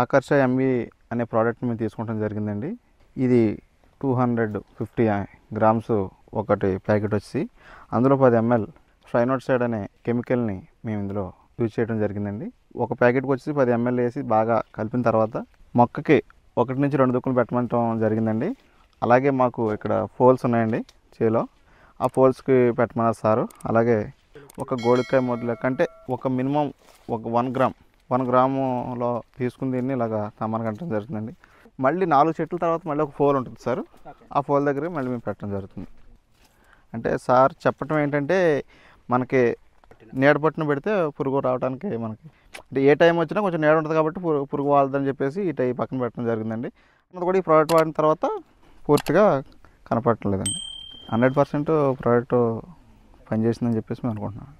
ఆకర్ష MV అనే ప్రోడక్ట్ని మేము తీసుకోవడం జరిగిందండి ఇది టూ హండ్రెడ్ ఫిఫ్టీ గ్రామ్స్ ఒకటి ప్యాకెట్ వచ్చి అందులో పది ఎంఎల్ సైడ్ అనే కెమికల్ని మేము ఇందులో యూజ్ చేయడం జరిగిందండి ఒక ప్యాకెట్కి వచ్చి పది ఎంఎల్ వేసి బాగా కలిపిన తర్వాత మొక్కకి ఒకటి నుంచి రెండు దుక్కులు పెట్టమంటం జరిగిందండి అలాగే మాకు ఇక్కడ ఫోల్స్ ఉన్నాయండి చేలో ఆ ఫోల్స్కి పెట్టమన్నారు సారు అలాగే ఒక గోడికాయ మూట కంటే ఒక మినిమం ఒక వన్ గ్రామ్ వన్ గ్రాములో తీసుకుని దీన్ని ఇలాగ తమ్మని కట్టడం జరుగుతుందండి మళ్ళీ నాలుగు చెట్ల తర్వాత మళ్ళీ ఒక ఫోల్ ఉంటుంది సార్ ఆ ఫోల్ దగ్గర మళ్ళీ మేము పెట్టడం జరుగుతుంది అంటే సార్ చెప్పటం ఏంటంటే మనకి నీడపట్టున పెడితే పురుగు రావడానికి మనకి అంటే ఏ టైం వచ్చినా కొంచెం నీడ ఉంటుంది కాబట్టి పురుగు పురుగు వాళ్ళదని చెప్పేసి ఈ టైం పక్కన పెట్టడం జరిగిందండి అది కూడా ఈ ప్రోడక్ట్ వాడిన తర్వాత పూర్తిగా కనపడటం లేదండి హండ్రెడ్ పర్సెంట్ ప్రోడక్ట్ పనిచేసిందని చెప్పేసి మేము అనుకుంటున్నాం